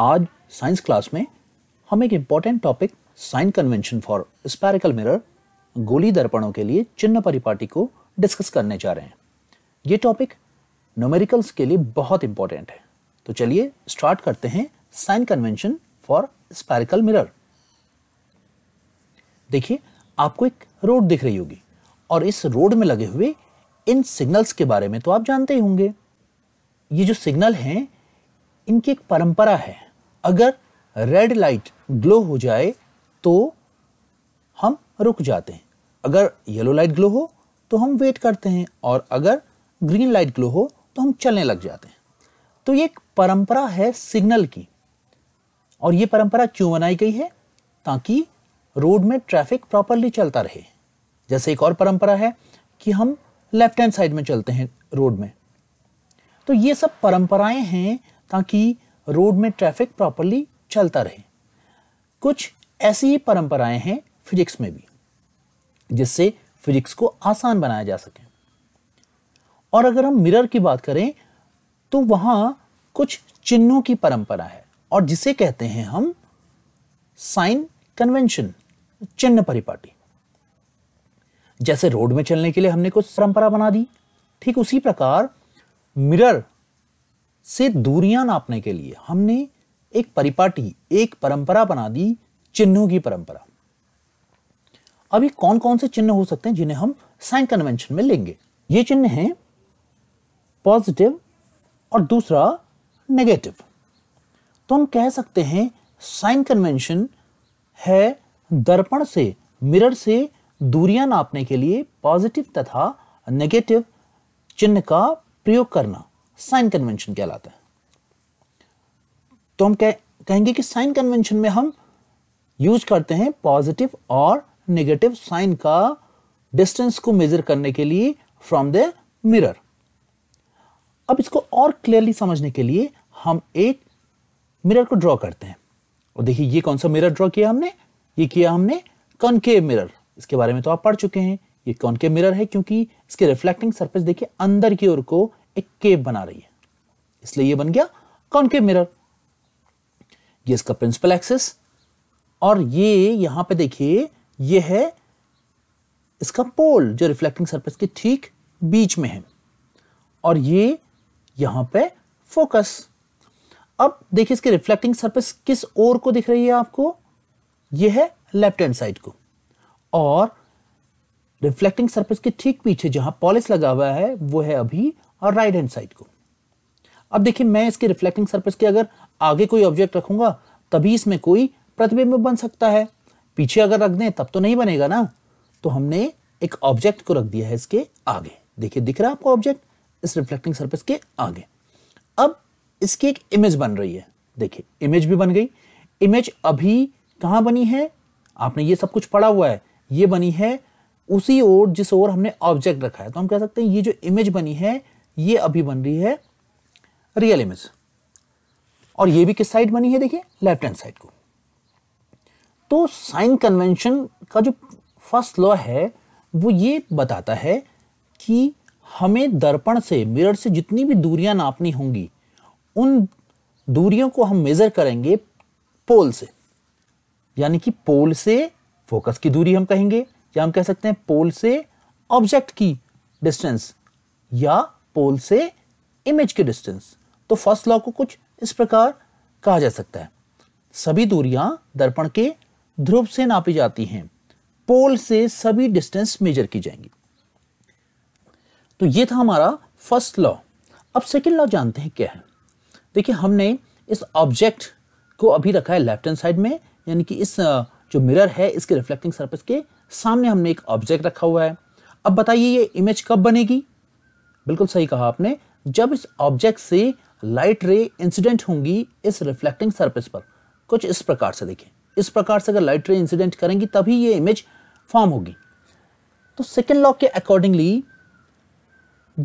आज science class में हम एक important topic sign convention for spherical mirror गोली दर्पणों के लिए चिन्ह परिपाटी को डिस्कस करने जा रहे हैं ये टॉपिक नोमेरिकल्स के लिए बहुत इंपॉर्टेंट है तो चलिए स्टार्ट करते हैं sign convention for spherical mirror देखिए आपको एक रोड दिख रही होगी और इस रोड में लगे हुए इन सिग्नल्स के बारे में तो आप जानते ही होंगे ये जो सिग्नल हैं इनकी एक परंपरा है अगर रेड लाइट ग्लो हो जाए तो हम रुक जाते हैं अगर येलो लाइट ग्लो हो तो हम वेट करते हैं और अगर ग्रीन लाइट ग्लो हो तो हम चलने लग जाते हैं तो ये एक परंपरा है सिग्नल की और ये परंपरा क्यों बनाई गई है ताकि रोड में ट्रैफिक प्रॉपरली चलता रहे जैसे एक और परंपरा है कि हम लेफ्ट हैंड साइड में चलते हैं रोड में तो ये सब परंपराएं हैं ताकि रोड में ट्रैफिक प्रॉपरली चलता रहे कुछ ऐसी ही परंपराएं हैं फिजिक्स में भी जिससे फिजिक्स को आसान बनाया जा सके और अगर हम मिरर की बात करें तो वहां कुछ चिन्हों की परंपरा है और जिसे कहते हैं हम साइन कन्वेंशन चिन्ह परिपाटी जैसे रोड में चलने के लिए हमने कुछ परंपरा बना दी ठीक उसी प्रकार मिरर से दूरियां नापने के लिए हमने एक परिपाटी एक परंपरा बना दी चिन्हों की परंपरा अभी कौन कौन से चिन्ह हो सकते हैं जिन्हें हम साइन कन्वेंशन में लेंगे ये चिन्ह हैं पॉजिटिव और दूसरा नेगेटिव तो हम कह सकते हैं साइन कन्वेंशन है दर्पण से मिरर से दूरियां नापने के लिए पॉजिटिव तथा नेगेटिव चिन्ह का प्रयोग करना साइन कन्वेंशन कहलाता है तो हम कह, कहेंगे कि साइन कन्वेंशन में हम यूज करते हैं पॉजिटिव और नेगेटिव साइन का डिस्टेंस को मेजर करने के लिए फ्रॉम द मिरर अब इसको और क्लियरली समझने के लिए हम एक मिरर को ड्रॉ करते हैं और देखिए ये कौन सा मिरर ड्रॉ किया हमने ये किया हमने कॉनकेव मिरर इसके बारे में तो आप पढ़ चुके हैं ये कॉनकेव मिरर है क्योंकि इसके रिफ्लेक्टिंग सरफेस देखिए अंदर की ओर को एक केव बना रही है इसलिए ये बन गया कॉनकेव मिरर ये इसका प्रिंसिपल एक्सिस और ये यहां पे देखिए ये है इसका पोल जो रिफ्लेक्टिंग सरफेस के ठीक बीच में है और ये यहां पे फोकस अब देखिए इसके रिफ्लेक्टिंग सरफेस किस ओर को दिख रही है आपको ये है लेफ्ट हैंड साइड को और रिफ्लेक्टिंग सरफेस के ठीक पीछे जहां पॉलिस लगा हुआ है वो है अभी और राइट हैंड साइड को अब देखिए मैं इसके रिफ्लेक्टिंग सर्फेस के अगर आगे कोई ऑब्जेक्ट रखूंगा तभी इसमें कोई प्रतिबिंब बन सकता है पीछे अगर रख दें तब तो नहीं बनेगा ना तो हमने एक ऑब्जेक्ट को रख दिया है इसके आगे देखिए दिख रहा है आपको ऑब्जेक्ट इस रिफ्लेक्टिंग सर्फेस के आगे अब इसकी एक इमेज बन रही है देखिए इमेज भी बन गई इमेज अभी कहां बनी है आपने ये सब कुछ पढ़ा हुआ है ये बनी है उसी ओर जिस ओर हमने ऑब्जेक्ट रखा है तो हम कह सकते हैं ये जो इमेज बनी है ये अभी बन रही है रियल इमेज और ये भी किस साइड बनी है देखिए लेफ्ट हैंड साइड को तो साइन कन्वेंशन का जो फर्स्ट लॉ है वो ये बताता है कि हमें दर्पण से मिरर से जितनी भी दूरियां नापनी होंगी उन दूरियों को हम मेजर करेंगे पोल से यानी कि पोल से फोकस की दूरी हम कहेंगे या हम कह सकते हैं पोल से ऑब्जेक्ट की डिस्टेंस या पोल से इमेज की डिस्टेंस तो फर्स्ट लॉ को कुछ इस प्रकार कहा जा सकता है सभी दूरियां दर्पण के ध्रुव से नापी जाती हैं पोल से सभी डिस्टेंस मेजर की जाएंगी तो ये था हमारा फर्स्ट लॉ अब सेकेंड लॉ जानते हैं क्या है देखिए हमने इस ऑब्जेक्ट को अभी रखा है लेफ्ट हैंड साइड में यानी कि इस जो मिरर है इसके रिफ्लेक्टिंग सर्फेस के सामने हमने एक ऑब्जेक्ट रखा हुआ है अब बताइए ये इमेज कब बनेगी बिल्कुल सही कहा आपने जब इस ऑब्जेक्ट से लाइट रे इंसिडेंट होंगी इस रिफ्लेक्टिंग सरफेस पर कुछ इस प्रकार से देखें इस प्रकार से अगर लाइट रे इंसिडेंट करेंगी तभी ये इमेज फॉर्म होगी तो सेकेंड लॉ के अकॉर्डिंगली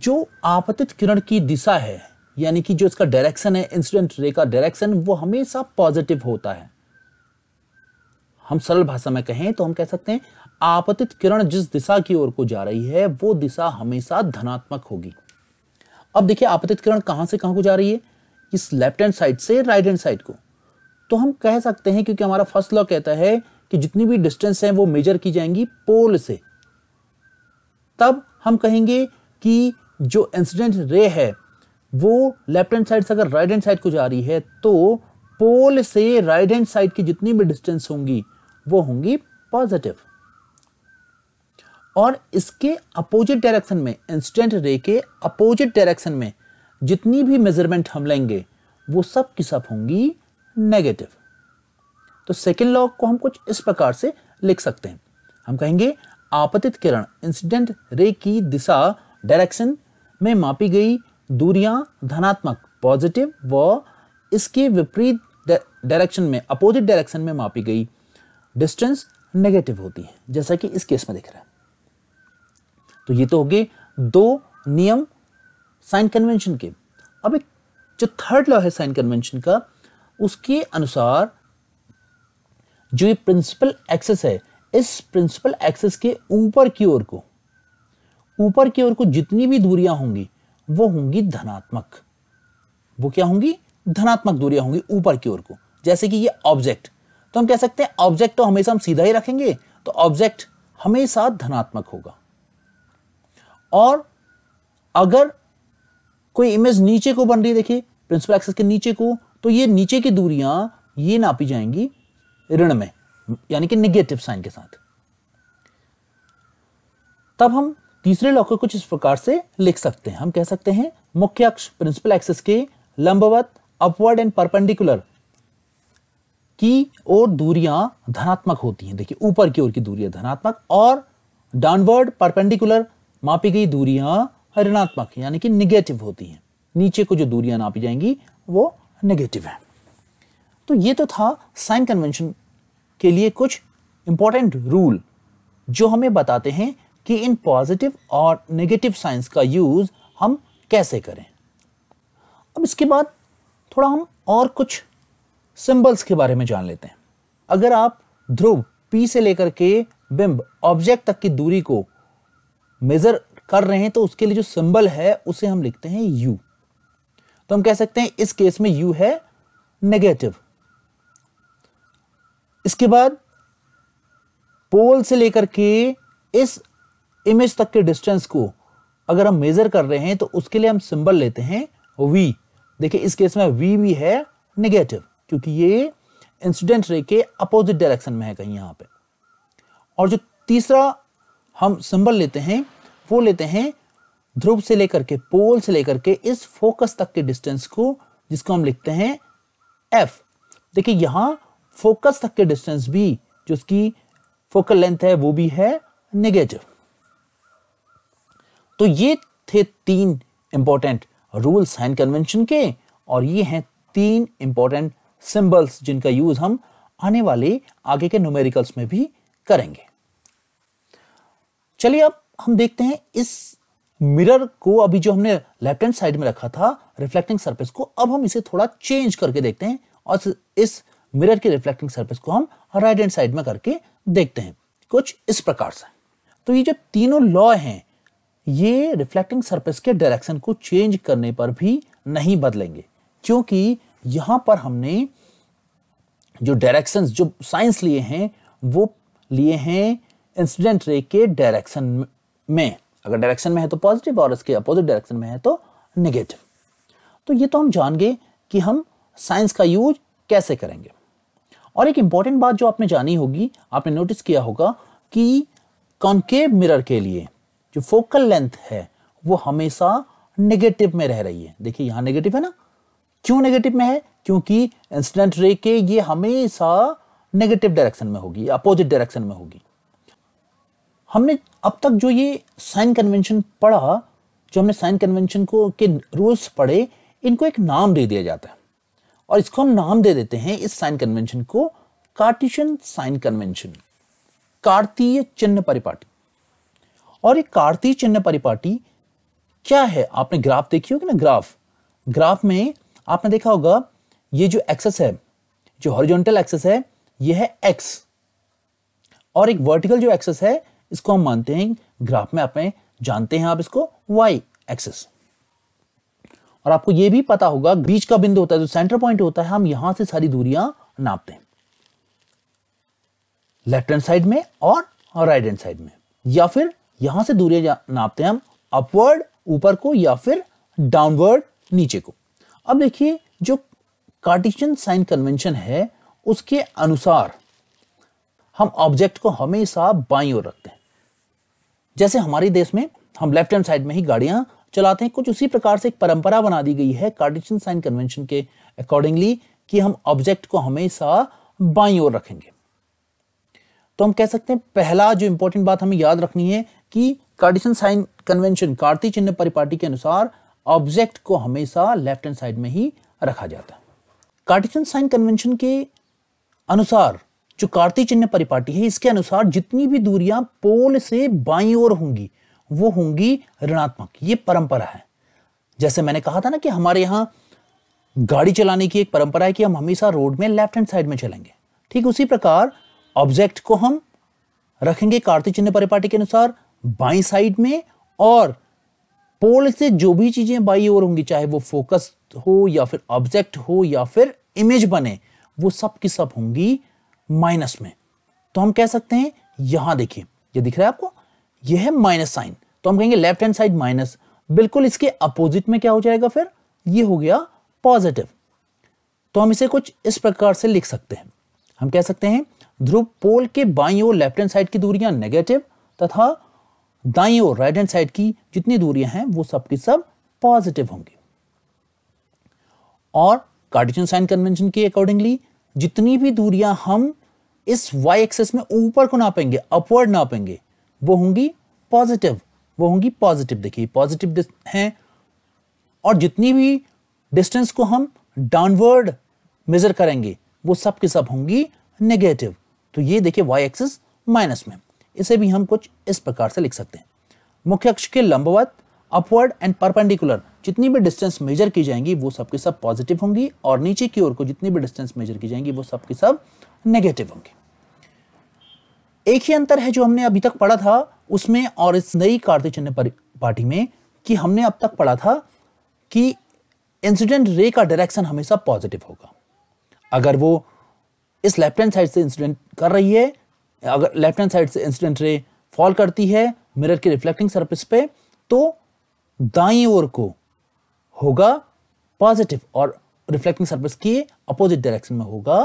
जो आपतित किरण की दिशा है यानी कि जो इसका डायरेक्शन है इंसिडेंट रे का डायरेक्शन वो हमेशा पॉजिटिव होता है हम सरल भाषा में कहें तो हम कह सकते हैं आपतित किरण जिस दिशा की ओर को जा रही है वो दिशा हमेशा धनात्मक होगी अब देखिए आपतित किरण कहां से कहां को जा रही है इस लेफ्ट हैंड साइड से राइट हैंड साइड को तो हम कह सकते हैं क्योंकि हमारा फर्स्ट लॉ कहता है कि जितनी भी डिस्टेंस है वो मेजर की जाएंगी पोल से तब हम कहेंगे कि जो इंसिडेंट रे है वो लेफ्ट हैंड साइड से अगर राइट हैंड साइड को जा रही है तो पोल से राइट हैंड साइड की जितनी भी डिस्टेंस होंगी वो होंगी पॉजिटिव और इसके अपोजिट डायरेक्शन में इंसिडेंट रे के अपोजिट डायरेक्शन में जितनी भी मेजरमेंट हम लेंगे वो सब की सब होंगी नेगेटिव तो सेकेंड लॉ को हम कुछ इस प्रकार से लिख सकते हैं हम कहेंगे आपतित किरण इंसिडेंट रे की दिशा डायरेक्शन में मापी गई दूरियां धनात्मक पॉजिटिव व इसके विपरीत डायरेक्शन में अपोजिट डायरेक्शन में मापी गई डिस्टेंस नेगेटिव होती है जैसा कि इस केस में दिख रहा है तो ये तो हो गए दो नियम साइन कन्वेंशन के अब एक जो थर्ड लॉ है साइन कन्वेंशन का उसके अनुसार जो ये प्रिंसिपल एक्सेस है इस प्रिंसिपल एक्सेस के ऊपर की ओर को ऊपर की ओर को जितनी भी दूरियां होंगी वो होंगी धनात्मक वो क्या होंगी धनात्मक दूरियां होंगी ऊपर की ओर को जैसे कि ये ऑब्जेक्ट तो हम कह सकते हैं ऑब्जेक्ट तो हमेशा हम सीधा ही रखेंगे तो ऑब्जेक्ट हमेशा धनात्मक होगा और अगर कोई इमेज नीचे को बन रही है देखिए प्रिंसिपल एक्सेस के नीचे को तो ये नीचे की दूरियां ये नापी जाएंगी ऋण में यानी कि निगेटिव साइन के साथ तब हम तीसरे लॉ को कुछ इस प्रकार से लिख सकते हैं हम कह सकते हैं मुख्य अक्ष प्रिंसिपल एक्सेस के लंबवत अपवर्ड एंड परपेंडिकुलर की ओर दूरियां धनात्मक होती हैं देखिए ऊपर की ओर की दूरियां धनात्मक और डाउनवर्ड परपेंडिकुलर मापी गई दूरियां ऋणात्मक यानी कि निगेटिव होती हैं नीचे को जो दूरियां नापी जाएंगी वो निगेटिव है तो ये तो था साइन कन्वेंशन के लिए कुछ इंपॉर्टेंट रूल जो हमें बताते हैं कि इन पॉजिटिव और नेगेटिव साइंस का यूज हम कैसे करें अब इसके बाद थोड़ा हम और कुछ सिंबल्स के बारे में जान लेते हैं अगर आप ध्रुव पी से लेकर के बिंब ऑब्जेक्ट तक की दूरी को मेजर कर रहे हैं तो उसके लिए जो सिंबल है उसे हम लिखते हैं यू तो हम कह सकते हैं इस केस में यू है नेगेटिव इसके बाद पोल से लेकर के इस इमेज तक के डिस्टेंस को अगर हम मेजर कर रहे हैं तो उसके लिए हम सिंबल लेते हैं वी देखिए इस केस में वी भी है नेगेटिव क्योंकि ये इंसिडेंट रे के अपोजिट डायरेक्शन में है कहीं यहां पे और जो तीसरा हम सिंबल लेते हैं वो लेते हैं ध्रुव से लेकर के पोल से लेकर के इस फोकस तक के डिस्टेंस को जिसको हम लिखते हैं एफ देखिए यहां फोकस तक के डिस्टेंस भी जो उसकी फोकल लेंथ है वो भी है नेगेटिव तो ये थे तीन इंपॉर्टेंट रूल साइन कन्वेंशन के और ये हैं तीन इंपॉर्टेंट सिंबल्स जिनका यूज हम आने वाले आगे के न्यूमेरिकल्स में भी करेंगे चलिए अब हम देखते हैं इस मिरर को अभी जो हमने लेफ्ट हैंड साइड में रखा था रिफ्लेक्टिंग सरफेस को अब हम इसे थोड़ा चेंज करके देखते हैं और इस मिरर के रिफ्लेक्टिंग सरफेस को हम राइट हैंड साइड में करके देखते हैं कुछ इस प्रकार से तो ये जो तीनों लॉ हैं ये रिफ्लेक्टिंग सरफेस के डायरेक्शन को चेंज करने पर भी नहीं बदलेंगे क्योंकि यहां पर हमने जो डायरेक्शंस जो साइंस लिए हैं वो लिए हैं इंसिडेंट रे के डायरेक्शन में अगर डायरेक्शन में है तो पॉजिटिव और इसके अपोजिट डायरेक्शन में है तो नेगेटिव तो ये तो हम जान गए कि हम साइंस का यूज कैसे करेंगे और एक इंपॉर्टेंट बात जो आपने जानी होगी आपने नोटिस किया होगा कि कॉन्केव मिरर के लिए जो फोकल लेंथ है वो हमेशा नेगेटिव में रह रही है देखिए यहाँ नेगेटिव है ना क्यों नेगेटिव में है क्योंकि इंसिडेंट रे के ये हमेशा नेगेटिव डायरेक्शन में होगी अपोजिट डायरेक्शन में होगी हमने अब तक जो ये साइन कन्वेंशन पढ़ा जो हमने साइन कन्वेंशन को के रूल्स पढ़े इनको एक नाम दे दिया जाता है और इसको हम नाम दे देते हैं इस साइन कन्वेंशन को कार्टिशन साइन कन्वेंशन कार्तीय चिन्ह परिपाटी और ये कार्तीय चिन्ह परिपाटी क्या है आपने ग्राफ देखी होगी ना ग्राफ ग्राफ में आपने देखा होगा ये जो एक्सेस है जो हॉरिजॉन्टल एक्सेस है ये है एक्स और एक वर्टिकल जो एक्सेस है इसको हम मानते हैं ग्राफ में आप जानते हैं आप इसको वाई एक्सेस और आपको यह भी पता होगा बीच का बिंदु होता है जो सेंटर पॉइंट होता है हम यहां से सारी दूरियां नापते हैं लेफ्ट हैंड साइड में और राइट हैंड साइड में या फिर यहां से दूरियां नापते हैं हम अपवर्ड ऊपर को या फिर डाउनवर्ड नीचे को अब देखिए जो कार्टिशियन साइन कन्वेंशन है उसके अनुसार हम ऑब्जेक्ट को हमेशा बाई ओर रखते हैं जैसे हमारे देश में हम लेफ्ट हैंड साइड में ही गाड़ियां चलाते हैं कुछ उसी प्रकार से एक परंपरा बना दी गई है कार्डिशन साइन कन्वेंशन के अकॉर्डिंगली कि हम ऑब्जेक्ट को हमेशा बाई ओर रखेंगे तो हम कह सकते हैं पहला जो इंपॉर्टेंट बात हमें याद रखनी है कि कार्डिशन साइन कन्वेंशन कार्ती चिन्ह परिपाटी के अनुसार ऑब्जेक्ट को हमेशा लेफ्ट हैंड साइड में ही रखा जाता है कार्टिशन साइन कन्वेंशन के अनुसार जो कार्तिक चिन्ह परिपाटी है इसके अनुसार जितनी भी दूरियां पोल से बाई ओर होंगी वो होंगी ऋणात्मक ये परंपरा है जैसे मैंने कहा था ना कि हमारे यहां गाड़ी चलाने की एक परंपरा है कि हम हमेशा रोड में लेफ्ट हैंड साइड में चलेंगे ठीक उसी प्रकार ऑब्जेक्ट को हम रखेंगे कार्तिक चिन्ह परिपाटी के अनुसार बाई साइड में और पोल से जो भी चीजें बाई ओर होंगी चाहे वो फोकस हो या फिर ऑब्जेक्ट हो या फिर इमेज बने वो सब की सब होंगी माइनस में तो हम कह सकते हैं यहां देखिए ये दिख रहा है आपको ये है माइनस साइन तो हम कहेंगे लेफ्ट हैंड साइड माइनस बिल्कुल इसके अपोजिट में क्या हो जाएगा फिर ये हो गया पॉजिटिव तो हम इसे कुछ इस प्रकार से लिख सकते हैं हम कह सकते हैं ध्रुव पोल के बाई और लेफ्ट हैंड साइड की दूरियां नेगेटिव तथा दाई और राइट हैंड साइड की जितनी दूरियां हैं वो सब की सब पॉजिटिव होंगी और कार्टिजन साइन कन्वेंशन के अकॉर्डिंगली जितनी भी दूरियां हम इस वाई एक्सेस में ऊपर को नापेंगे अपवर्ड नापेंगे वो होंगी पॉजिटिव वो होंगी पॉजिटिव देखिए पॉजिटिव हैं और जितनी भी डिस्टेंस को हम डाउनवर्ड मेजर करेंगे वो सब के सब होंगी नेगेटिव तो ये देखिए वाई एक्सेस माइनस में इसे भी हम कुछ इस प्रकार से लिख सकते हैं मुख्य अक्ष के लंबवत अपवर्ड एंड परपेंडिकुलर जितनी भी डिस्टेंस मेजर की जाएंगी वो सबके सब पॉजिटिव होंगी और नीचे की ओर को जितनी भी डिस्टेंस मेजर की जाएंगी वो सबके सब नेगेटिव होंगे एक ही अंतर है जो हमने अभी तक पढ़ा था उसमें और इस नई कार्तिक चिन्ह पार्टी में कि हमने अब तक पढ़ा था कि इंसिडेंट रे का डायरेक्शन हमेशा पॉजिटिव होगा अगर वो इस लेफ्ट हैंड साइड से इंसिडेंट कर रही है अगर लेफ्ट हैंड साइड से इंसिडेंट रे फॉल करती है मिरर के रिफ्लेक्टिंग सरफेस पे तो दाई ओर को होगा पॉजिटिव और रिफ्लेक्टिंग सरफेस के अपोजिट डायरेक्शन में होगा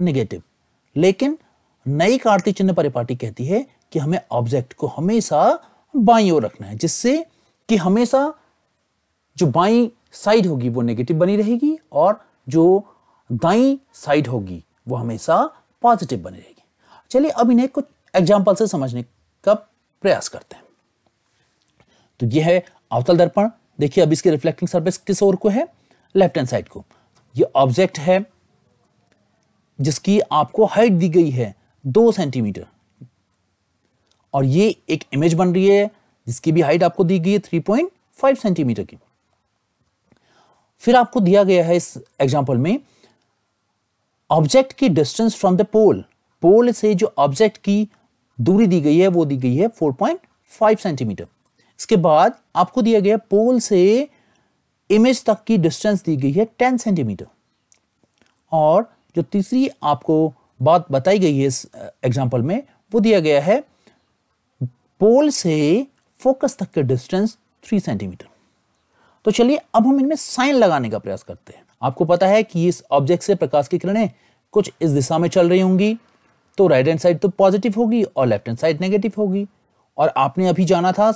नेगेटिव लेकिन नई कार्तिक चिन्ह परिपाटी कहती है कि हमें ऑब्जेक्ट को हमेशा बाई ओर रखना है जिससे कि हमेशा जो बाई साइड होगी वो नेगेटिव बनी रहेगी और जो दाई साइड होगी वो हमेशा पॉजिटिव बनी रहेगी चलिए अब इन्हें कुछ एग्जाम्पल से समझने का प्रयास करते हैं तो यह है अवतल दर्पण देखिए अब इसकी रिफ्लेक्टिंग सर्फेस किस ओर को है लेफ्ट हैंड साइड को ये ऑब्जेक्ट है जिसकी आपको हाइट दी गई है दो सेंटीमीटर और ये एक इमेज बन रही है जिसकी भी हाइट आपको दी गई है थ्री पॉइंट फाइव सेंटीमीटर की फिर आपको दिया गया है इस एग्जाम्पल में ऑब्जेक्ट की distance from the pole pole से जो ऑब्जेक्ट की दूरी दी गई है वो दी गई है 4.5 सेंटीमीटर इसके बाद आपको दिया गया पोल से इमेज तक की डिस्टेंस दी गई है 10 सेंटीमीटर और जो तीसरी आपको बात बताई गई है इस एग्जाम्पल में वो दिया गया है पोल से फोकस तक के डिस्टेंस थ्री सेंटीमीटर तो चलिए अब हम इनमें साइन लगाने का प्रयास करते हैं आपको पता है कि इस ऑब्जेक्ट से प्रकाश की किरणें कुछ इस दिशा में चल रही होंगी तो राइट हैंड साइड तो पॉजिटिव होगी और लेफ्ट हैंड साइड नेगेटिव होगी और आपने अभी जाना था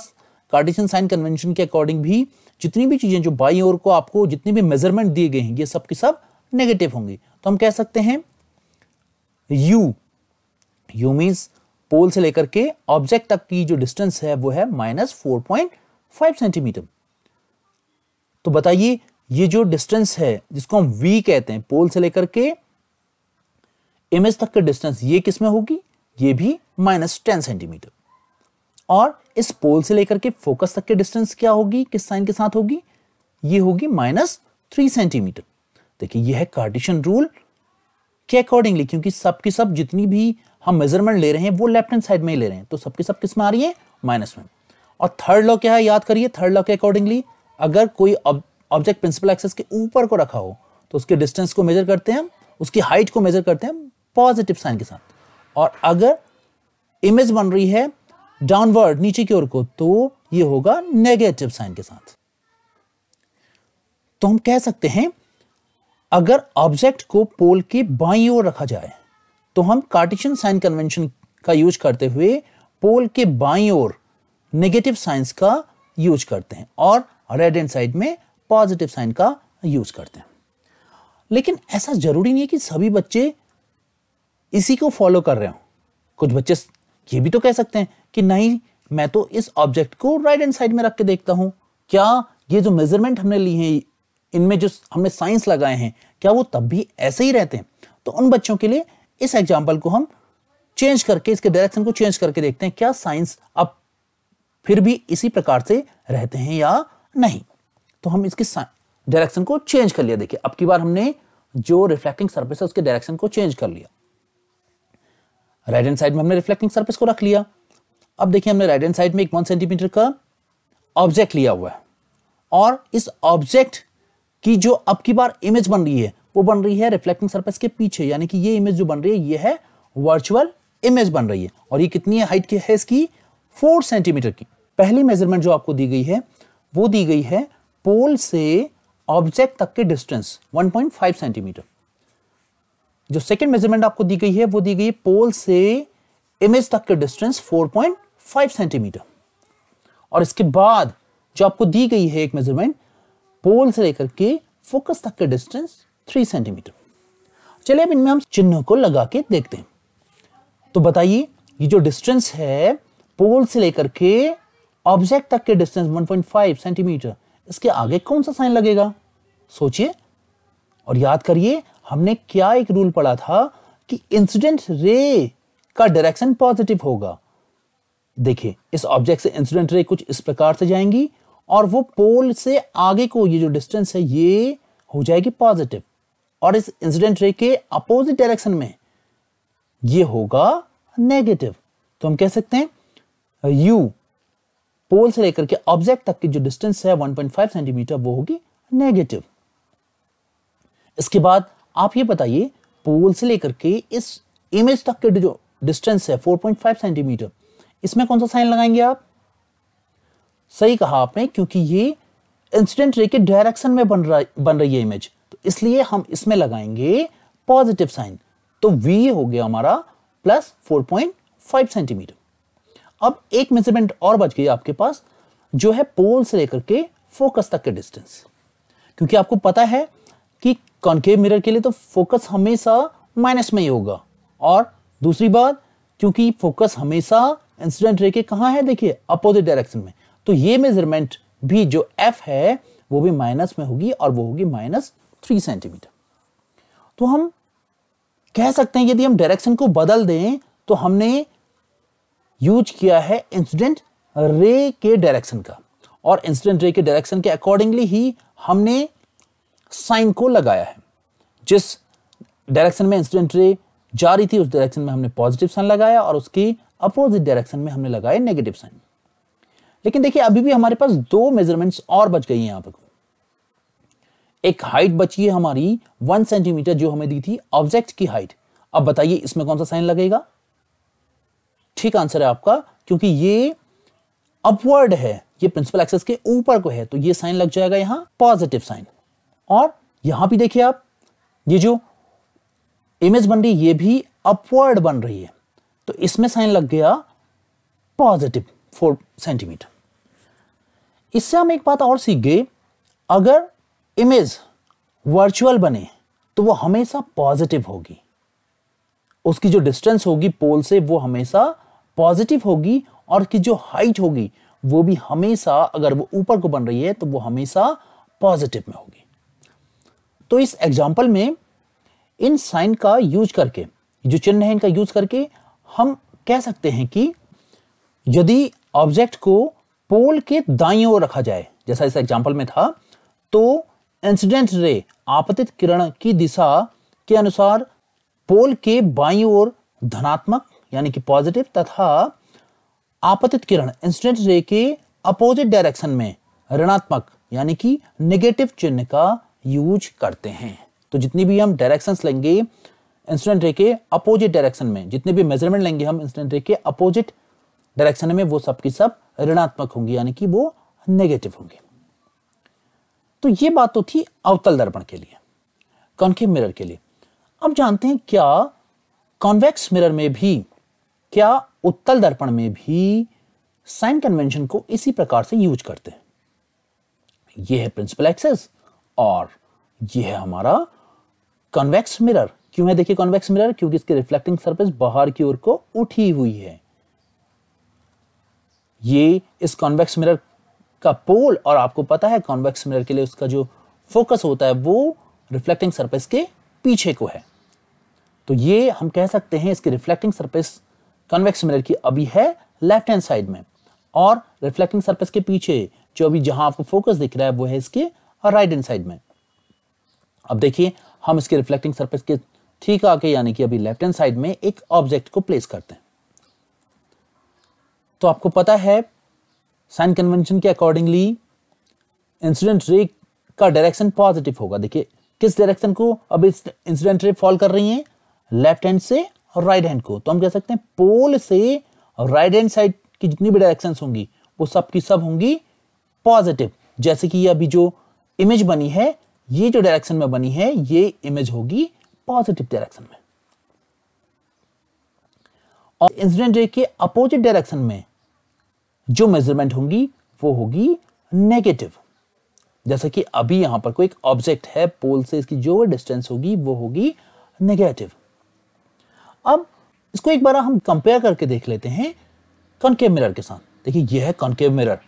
कार्डिशन साइन कन्वेंशन के अकॉर्डिंग भी जितनी भी चीज़ें जो बाई ओर को आपको जितनी भी मेजरमेंट दिए गए हैं ये सब के सब नेगेटिव होंगी तो हम कह सकते हैं यू यू मीन्स पोल से लेकर के ऑब्जेक्ट तक की जो डिस्टेंस है वो है minus four point five centimetre तो बताइए ये जो डिस्टेंस है जिसको हम वी कहते हैं पोल से लेकर के इमेज तक का डिस्टेंस ये किस में होगी ये भी माइनस टेन सेंटीमीटर और इस पोल से लेकर के फोकस तक के डिस्टेंस क्या होगी किस साइन के साथ होगी ये होगी माइनस थ्री सेंटीमीटर देखिए यह है कार्टिशन रूल के अकॉर्डिंगली क्योंकि सब सब जितनी भी हम मेजरमेंट ले रहे हैं वो लेफ्ट हैंड साइड में ही ले रहे हैं तो सबकी सब किस में आ रही है माइनस में और थर्ड लॉ क्या है याद करिए थर्ड लॉ के अकॉर्डिंगली अगर कोई ऑब्जेक्ट प्रिंसिपल एक्सेस के ऊपर को रखा हो तो उसके डिस्टेंस को मेजर करते हैं हम उसकी हाइट को मेजर करते हैं हम पॉजिटिव साइन के साथ और अगर इमेज बन रही है डाउनवर्ड नीचे की ओर को तो ये होगा नेगेटिव साइन के साथ तो हम कह सकते हैं अगर ऑब्जेक्ट को पोल के बाई ओर रखा जाए तो हम कार्टिशन साइन कन्वेंशन का यूज करते हुए पोल के बाई ओर नेगेटिव साइंस का यूज करते हैं और रेड एंड साइड में पॉजिटिव साइन का यूज करते हैं लेकिन ऐसा जरूरी नहीं है कि सभी बच्चे इसी को फॉलो कर रहे हो कुछ बच्चे ये भी तो कह सकते हैं कि नहीं मैं तो इस ऑब्जेक्ट को राइट एंड साइड में रख के देखता हूं क्या ये जो मेजरमेंट हमने ली है इनमें जो हमने साइंस लगाए हैं क्या वो तब भी ऐसे ही रहते हैं तो उन बच्चों के लिए इस एग्जाम्पल को हम चेंज करके इसके डायरेक्शन को चेंज करके देखते हैं क्या साइंस अब फिर भी इसी प्रकार से रहते हैं या नहीं तो हम इसके डायरेक्शन को चेंज कर लिया देखिए अब की बार हमने जो रिफ्लेक्टिंग सर्फेस है उसके डायरेक्शन को चेंज कर लिया राइट एंड साइड में हमने रिफ्लेक्टिंग सर्फेस को रख लिया अब देखिए हमने राइट एंड साइड में एक वन सेंटीमीटर का ऑब्जेक्ट लिया हुआ है और इस ऑब्जेक्ट कि जो अब की बार इमेज बन रही है वो बन रही है रिफ्लेक्टिंग सर्फेस के पीछे यानी कि ये इमेज जो बन रही है ये है वर्चुअल इमेज बन रही है और ये कितनी हाइट की है इसकी फोर सेंटीमीटर की पहली मेजरमेंट जो आपको दी गई है वो दी गई है पोल से ऑब्जेक्ट तक के डिस्टेंस 1.5 सेंटीमीटर जो सेकंड मेजरमेंट आपको दी गई है वो दी गई है पोल से इमेज तक के डिस्टेंस 4.5 सेंटीमीटर और इसके बाद जो आपको दी गई है एक मेजरमेंट पोल से लेकर के फोकस तक के डिस्टेंस थ्री सेंटीमीटर चलिए अब इनमें हम चिन्हों को लगा के देखते हैं तो बताइए ये जो डिस्टेंस है पोल से लेकर के ऑब्जेक्ट तक के डिस्टेंस 1.5 सेंटीमीटर इसके आगे कौन सा साइन लगेगा सोचिए और याद करिए हमने क्या एक रूल पढ़ा था कि इंसिडेंट रे का डायरेक्शन पॉजिटिव होगा देखिए इस ऑब्जेक्ट से इंसिडेंट रे कुछ इस प्रकार से जाएंगी और वो पोल से आगे को ये जो डिस्टेंस है ये हो जाएगी पॉजिटिव और इस इंसिडेंट रे के अपोजिट डायरेक्शन में ये होगा नेगेटिव तो हम कह सकते हैं यू पोल से लेकर के ऑब्जेक्ट तक की जो डिस्टेंस है 1.5 सेंटीमीटर वो होगी नेगेटिव इसके बाद आप ये बताइए पोल से लेकर के इस इमेज तक के जो डिस्टेंस है 4.5 सेंटीमीटर इसमें कौन सा साइन लगाएंगे आप सही कहा आपने क्योंकि ये इंसिडेंट रे के डायरेक्शन में बन रहा बन रही है इमेज तो इसलिए हम इसमें लगाएंगे पॉजिटिव साइन तो वी हो गया हमारा प्लस 4.5 सेंटीमीटर अब एक मेजरमेंट और बच गई आपके पास जो है पोल से लेकर के फोकस तक के डिस्टेंस क्योंकि आपको पता है कि कॉन्केव मिरर के लिए तो फोकस हमेशा माइनस में ही होगा और दूसरी बात क्योंकि फोकस हमेशा इंसिडेंट रे के कहा है देखिए अपोजिट डायरेक्शन में तो ये मेजरमेंट भी जो एफ है वो भी माइनस में होगी और वो होगी माइनस थ्री सेंटीमीटर तो हम कह सकते हैं यदि हम डायरेक्शन को बदल दें तो हमने यूज किया है इंसिडेंट रे के डायरेक्शन का और इंसिडेंट रे के डायरेक्शन के अकॉर्डिंगली ही हमने साइन को लगाया है जिस डायरेक्शन में इंसिडेंट रे जा रही थी उस डायरेक्शन में हमने पॉजिटिव साइन लगाया और उसकी अपोजिट डायरेक्शन में हमने लगाया नेगेटिव साइन लेकिन देखिए अभी भी हमारे पास दो मेजरमेंट्स और बच गई हैं यहां पर एक हाइट बची है हमारी वन सेंटीमीटर जो हमें दी थी ऑब्जेक्ट की हाइट अब बताइए इसमें कौन सा साइन लगेगा ठीक आंसर है आपका क्योंकि ये अपवर्ड है ये प्रिंसिपल एक्सेस के ऊपर को है तो ये साइन लग जाएगा यहां पॉजिटिव साइन और यहां भी देखिए आप ये जो इमेज बन रही ये भी अपवर्ड बन रही है तो इसमें साइन लग गया पॉजिटिव फोर सेंटीमीटर इससे हम एक बात और सीख गए अगर इमेज वर्चुअल बने तो वो हमेशा पॉजिटिव होगी उसकी जो डिस्टेंस होगी पोल से वो हमेशा पॉजिटिव होगी और की जो हाइट होगी वो भी हमेशा अगर वो ऊपर को बन रही है तो वो हमेशा पॉजिटिव में होगी तो इस एग्जाम्पल में इन साइन का यूज करके जो चिन्ह है इनका यूज करके हम कह सकते हैं कि यदि ऑब्जेक्ट को पोल के दाई ओर रखा जाए जैसा इस एग्जाम्पल में था तो इंसिडेंट रे आपतित किरण की दिशा के अनुसार पोल के बाई ओर धनात्मक यानी कि पॉजिटिव तथा आपतित किरण इंसिडेंट रे के अपोजिट डायरेक्शन में ऋणात्मक यानी कि नेगेटिव चिन्ह का यूज करते हैं तो जितनी भी हम डायरेक्शंस लेंगे इंसिडेंट रे के अपोजिट डायरेक्शन में जितने भी मेजरमेंट लेंगे हम इंसिडेंट रे के अपोजिट डायरेक्शन में वो सब की सब ऋणात्मक होंगी यानी कि वो नेगेटिव होंगी तो ये बात तो थी अवतल दर्पण के लिए कॉन्केव मिरर के लिए अब जानते हैं क्या कॉन्वेक्स मिरर में भी क्या उत्तल दर्पण में भी साइन कन्वेंशन को इसी प्रकार से यूज करते हैं यह है प्रिंसिपल एक्सेस और यह है हमारा कॉन्वेक्स मिरर क्यों है देखिए कॉन्वेक्स मिरर क्योंकि इसकी रिफ्लेक्टिंग सरफेस बाहर की ओर को उठी हुई है ये इस कॉन्वेक्स मिरर का पोल और आपको पता है कॉन्वेक्स मिरर के लिए उसका जो फोकस होता है वो रिफ्लेक्टिंग सरफेस के पीछे को है तो ये हम कह सकते हैं इसकी रिफ्लेक्टिंग सरफेस कॉन्वेक्स मिरर की अभी है लेफ्ट हैंड साइड में और रिफ्लेक्टिंग सरफेस के पीछे जो अभी जहां आपको फोकस दिख रहा है वो है इसके राइट हैंड साइड में अब देखिए हम इसके रिफ्लेक्टिंग सरफेस के ठीक आके यानी कि अभी लेफ्ट हैंड साइड में एक ऑब्जेक्ट को प्लेस करते हैं तो आपको पता है साइन कन्वेंशन के अकॉर्डिंगली इंसिडेंट रे का डायरेक्शन पॉजिटिव होगा देखिए किस डायरेक्शन को अब इंसिडेंट रे फॉल कर रही है लेफ्ट हैंड से राइट हैंड को तो हम कह सकते हैं पोल से राइट हैंड साइड की जितनी भी डायरेक्शन होंगी वो सब की सब होंगी पॉजिटिव जैसे कि अभी जो इमेज बनी है ये जो डायरेक्शन में बनी है ये इमेज होगी पॉजिटिव डायरेक्शन में और इंसिडेंट रे के अपोजिट डायरेक्शन में जो मेजरमेंट होंगी वो होगी नेगेटिव जैसे कि अभी यहां पर कोई एक ऑब्जेक्ट है पोल से इसकी जो डिस्टेंस होगी वो होगी नेगेटिव अब इसको एक बार हम कंपेयर करके देख लेते हैं कनकेव मिरर के साथ देखिए यह है कॉन्केव मिरर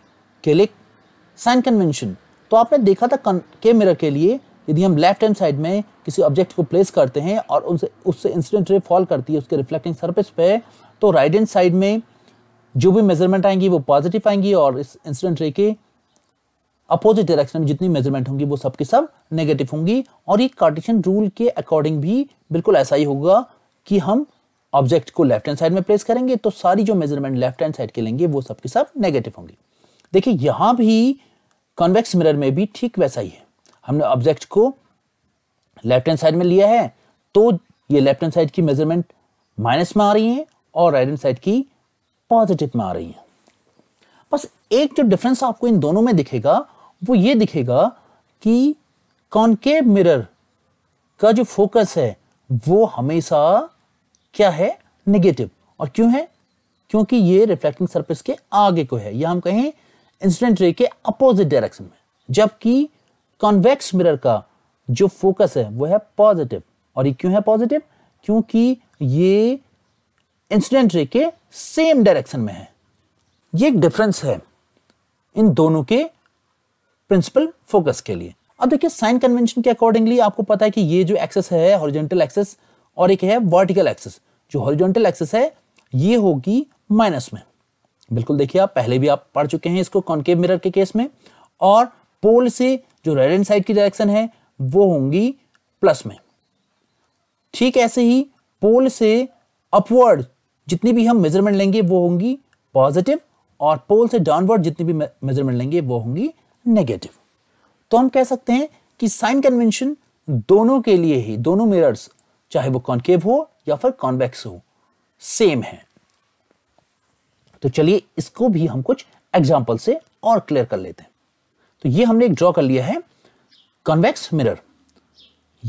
के लिए साइन कन्वेंशन तो आपने देखा था कनकेव मिरर के लिए यदि हम लेफ्ट हैंड साइड में किसी ऑब्जेक्ट को प्लेस करते हैं और उनसे उससे इंसिडेंट रे फॉल करती है उसके रिफ्लेक्टिंग सरफेस पे तो राइट हैंड साइड में जो भी मेजरमेंट आएंगी वो पॉजिटिव आएंगी और इस इंसिडेंट रे के अपोजिट डायरेक्शन में जितनी मेजरमेंट होंगी वो सब के सब नेगेटिव होंगी और ये कार्टेशियन रूल के अकॉर्डिंग भी बिल्कुल ऐसा ही होगा कि हम ऑब्जेक्ट को लेफ्ट हैंड साइड में प्लेस करेंगे तो सारी जो मेजरमेंट लेफ्ट हैंड साइड के लेंगे वो सब के सब नेगेटिव होंगी देखिए यहां भी कॉन्वेक्स मिरर में भी ठीक वैसा ही है हमने ऑब्जेक्ट को लेफ्ट हैंड साइड में लिया है तो ये लेफ्ट हैंड साइड की मेजरमेंट माइनस में आ रही है और राइट हैंड साइड की पॉजिटिव में आ रही हैं बस एक जो डिफरेंस आपको इन दोनों में दिखेगा वो ये दिखेगा कि कॉन्केव मिरर का जो फोकस है वो हमेशा क्या है नेगेटिव और क्यों है क्योंकि ये रिफ्लेक्टिंग सरफेस के आगे को है या हम कहें इंसिडेंट रे के अपोजिट डायरेक्शन में जबकि कॉन्वेक्स मिरर का जो फोकस है वो है पॉजिटिव और ये क्यों है पॉजिटिव क्योंकि ये इंसिडेंट रे के सेम डायरेक्शन में है ये एक डिफरेंस है इन दोनों के प्रिंसिपल फोकस के लिए अब देखिए साइन कन्वेंशन के अकॉर्डिंगली आपको पता है कि ये जो एक्सेस है हॉरिजेंटल एक्सेस और एक है वर्टिकल एक्सेस जो हॉरिजेंटल एक्सेस है ये होगी माइनस में बिल्कुल देखिए आप पहले भी आप पढ़ चुके हैं इसको कॉन्केव मिरर के केस में और पोल से जो राइट हैंड साइड की डायरेक्शन है वो होंगी प्लस में ठीक ऐसे ही पोल से अपवर्ड जितनी भी हम मेजरमेंट लेंगे वो होंगी पॉजिटिव और पोल से डाउनवर्ड जितनी भी मेजरमेंट लेंगे वो होंगी नेगेटिव तो हम कह सकते हैं कि साइन कन्वेंशन दोनों के लिए ही दोनों मिरर्स चाहे वो कॉन्केव हो या फिर कॉन्वेक्स हो सेम है तो चलिए इसको भी हम कुछ एग्जाम्पल से और क्लियर कर लेते हैं तो ये हमने एक ड्रॉ कर लिया है कॉन्वेक्स मिरर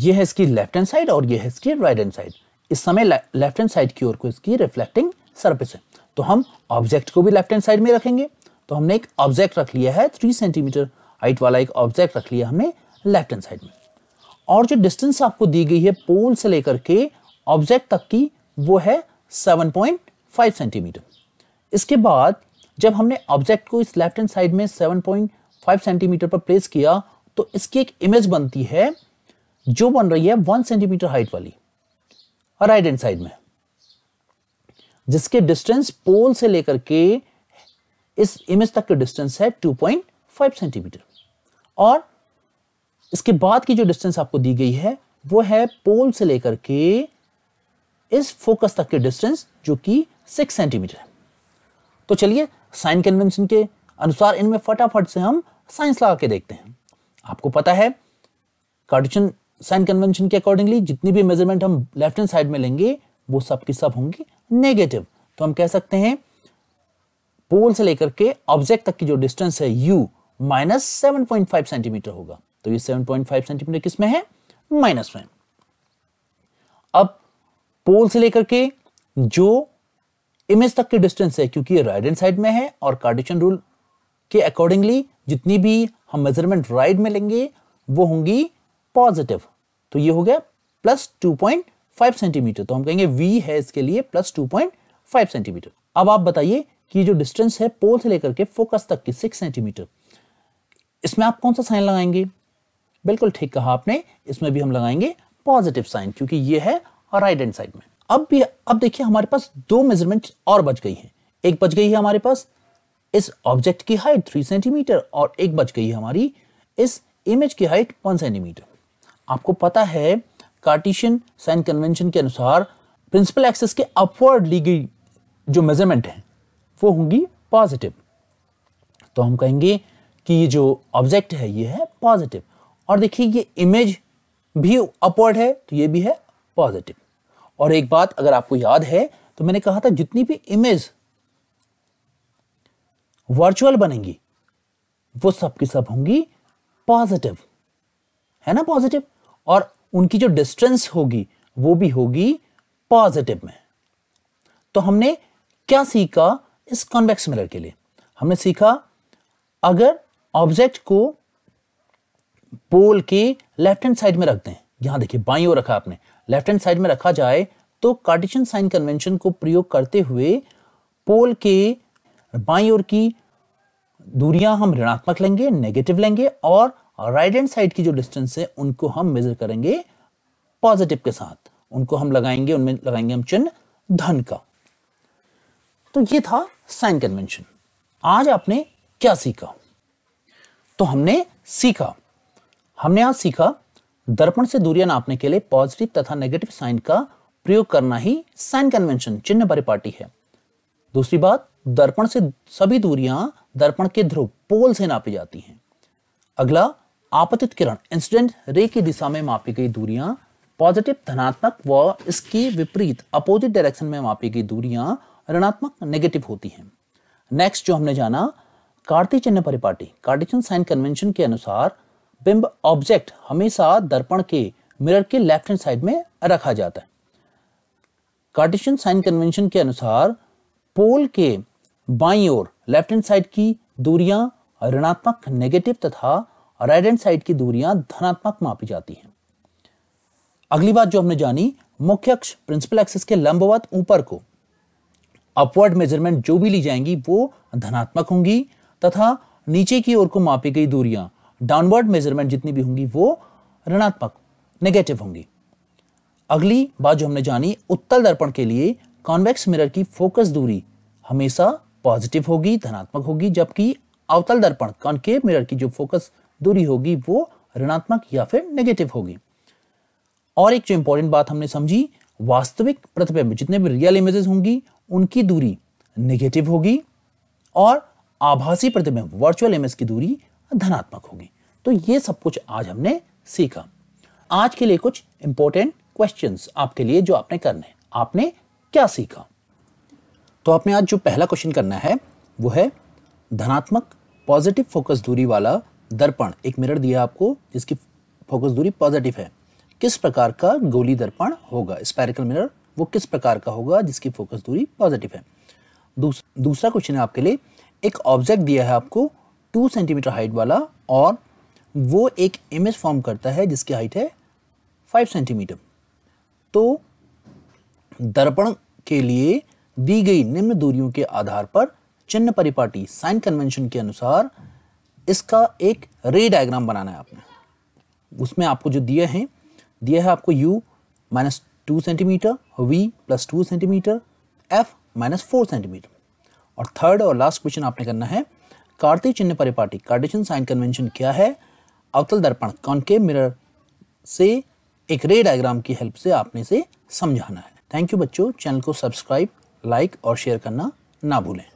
ये है इसकी लेफ्ट हैंड साइड और ये है इसकी राइट हैंड साइड इस समय लेफ्ट हैंड साइड की ओर को इसकी रिफ्लेक्टिंग सर्फिस है तो हम ऑब्जेक्ट को भी लेफ्ट हैंड साइड में रखेंगे तो हमने एक ऑब्जेक्ट रख लिया है थ्री सेंटीमीटर हाइट वाला एक ऑब्जेक्ट रख लिया हमने लेफ्ट हैंड साइड में और जो डिस्टेंस आपको दी गई है पोल से लेकर के ऑब्जेक्ट तक की वो है 7.5 सेंटीमीटर इसके बाद जब हमने ऑब्जेक्ट को इस लेफ्ट हैंड साइड में 7.5 सेंटीमीटर पर प्लेस किया तो इसकी एक इमेज बनती है जो बन रही है 1 सेंटीमीटर हाइट वाली और राइट हैंड साइड में जिसके डिस्टेंस पोल से लेकर के इस इमेज तक का डिस्टेंस है 2.5 सेंटीमीटर और इसके बाद की जो डिस्टेंस आपको दी गई है वो है पोल से लेकर के इस फोकस तक के डिस्टेंस जो कि 6 सेंटीमीटर है तो चलिए साइन कन्वेंशन के अनुसार इनमें फटाफट से हम साइंस लगा के देखते हैं आपको पता है कार्टिशन साइन कन्वेंशन के अकॉर्डिंगली जितनी भी मेजरमेंट हम लेफ्ट हैंड साइड में लेंगे वो सब की सब होंगी नेगेटिव तो हम कह सकते हैं पोल से लेकर के ऑब्जेक्ट तक की जो डिस्टेंस है u minus seven point five centimetre होगा तो ये सेवन पॉइंट फाइव सेंटीमीटर किसमें है माइनस में अब पोल से लेकर के जो इमेज तक की डिस्टेंस है क्योंकि ये राइट हैंड साइड में है और कार्डिशन रूल के अकॉर्डिंगली जितनी भी हम मेजरमेंट राइट में लेंगे वो होंगी पॉजिटिव तो ये हो गया plus two point five centimetre तो हम कहेंगे वी है इसके लिए plus two point five centimetre अब आप बताइए कि जो डिस्टेंस है पोल से लेकर के फोकस तक की सिक्स सेंटीमीटर इसमें आप कौन सा साइन लगाएंगे बिल्कुल ठीक कहा आपने इसमें भी हम लगाएंगे पॉजिटिव साइन क्योंकि ये है राइट एंड साइड में अब भी अब देखिए हमारे पास दो मेजरमेंट और बच गई है एक बच गई है हमारे पास इस ऑब्जेक्ट की हाइट थ्री सेंटीमीटर और एक बच गई है हमारी इस इमेज की हाइट वन सेंटीमीटर आपको पता है कार्टिशियन साइन कन्वेंशन के अनुसार प्रिंसिपल एक्सेस के अपवर्ड ली गई जो मेजरमेंट है वो होंगी पॉजिटिव तो हम कहेंगे कि ये जो ऑब्जेक्ट है ये है पॉजिटिव और देखिए ये इमेज भी अपवर्ड है तो ये भी है पॉजिटिव और एक बात अगर आपको याद है तो मैंने कहा था जितनी भी इमेज वर्चुअल बनेंगी वो सब की सब होंगी पॉजिटिव है ना पॉजिटिव और उनकी जो डिस्टेंस होगी वो भी होगी पॉजिटिव में तो हमने क्या सीखा इस कॉन्वेक्स मिरर के लिए हमने सीखा अगर ऑब्जेक्ट को पोल के लेफ्ट हैंड साइड में रखते हैं यहां देखिए बाई ओर रखा आपने लेफ्ट हैंड साइड में रखा जाए तो कार्टिशन साइन कन्वेंशन को प्रयोग करते हुए पोल के बाई ओर की दूरियां हम ऋणात्मक लेंगे नेगेटिव लेंगे और और राइट हैंड साइड की जो डिस्टेंस है उनको हम मेजर करेंगे पॉजिटिव के साथ उनको हम लगाएंगे उनमें लगाएंगे हम चिन्ह धन का तो ये था साइन कन्वेंशन आज आपने क्या सीखा तो हमने सीखा हमने आज सीखा दर्पण से दूरियां नापने के लिए पॉजिटिव तथा नेगेटिव साइन का प्रयोग करना ही साइन कन्वेंशन चिन्ह परिपाटी है दूसरी बात दर्पण से सभी दूरियां दर्पण के ध्रुव पोल से नापी जाती हैं अगला आपतित किरण इंसिडेंट रे की दिशा में मापी गई दूरियां पॉजिटिव धनात्मक व इसके विपरीत अपोजिट डायरेक्शन में मापी गई दूरियां ऋणात्मक नेगेटिव होती हैं नेक्स्ट जो हमने जाना कार्ती चिन्ह परिपाटी कार्टिशन साइन कन्वेंशन के अनुसार बिंब ऑब्जेक्ट हमेशा दर्पण के मिरर के लेफ्ट हैंड साइड में रखा जाता है कार्टिशन साइन कन्वेंशन के अनुसार पोल के बाई ओर लेफ्ट हैंड साइड की दूरियां ऋणात्मक नेगेटिव तथा राइट हैंड साइड की दूरियां धनात्मक मापी जाती हैं अगली बात जो हमने जानी मुख्य अक्ष प्रिंसिपल एक्सिस के लंबवत ऊपर को अपवर्ड मेजरमेंट जो भी ली जाएंगी वो धनात्मक होंगी तथा नीचे की ओर को मापी गई दूरियां डाउनवर्ड मेजरमेंट जितनी भी होंगी वो ऋणात्मक नेगेटिव होंगी अगली बात जो हमने जानी उत्तल दर्पण के लिए कॉन्वेक्स मिरर की फोकस दूरी हमेशा पॉजिटिव होगी धनात्मक होगी जबकि अवतल दर्पण कॉन्केव मिरर की जो फोकस दूरी होगी वो ऋणात्मक या फिर नेगेटिव होगी और एक जो इंपॉर्टेंट बात हमने समझी वास्तविक प्रतिबिंब जितने भी रियल इमेजेस होंगी उनकी दूरी नेगेटिव होगी और आभासी प्रतिबिंब वर्चुअल इमेज की दूरी धनात्मक होगी तो ये सब कुछ आज हमने सीखा आज के लिए कुछ इंपॉर्टेंट क्वेश्चन आपके लिए जो आपने करने हैं आपने क्या सीखा तो आपने आज जो पहला क्वेश्चन करना है वो है धनात्मक पॉजिटिव फोकस दूरी वाला दर्पण एक मिरर दिया आपको जिसकी फोकस दूरी पॉजिटिव है किस प्रकार का गोली दर्पण होगा स्पेरिकल मिरर वो किस प्रकार का होगा जिसकी फोकस दूरी पॉजिटिव है दूस, दूसरा क्वेश्चन है आपके लिए एक ऑब्जेक्ट दिया है आपको टू सेंटीमीटर हाइट वाला और वो एक इमेज फॉर्म करता है जिसकी हाइट है फाइव सेंटीमीटर तो दर्पण के लिए दी गई निम्न दूरियों के आधार पर चिन्ह परिपाटी साइन कन्वेंशन के अनुसार इसका एक रे डायग्राम बनाना है आपने उसमें आपको जो दिए हैं दिया है आपको u minus two centimetre v plus two centimetre f minus four centimetre और थर्ड और लास्ट क्वेश्चन आपने करना है कार्तिक चिन्ह परिपाटी कार्टेशियन साइन कन्वेंशन क्या है अवतल दर्पण के मिरर से एक रे डायग्राम की हेल्प से आपने इसे समझाना है थैंक यू बच्चों चैनल को सब्सक्राइब लाइक और शेयर करना ना भूलें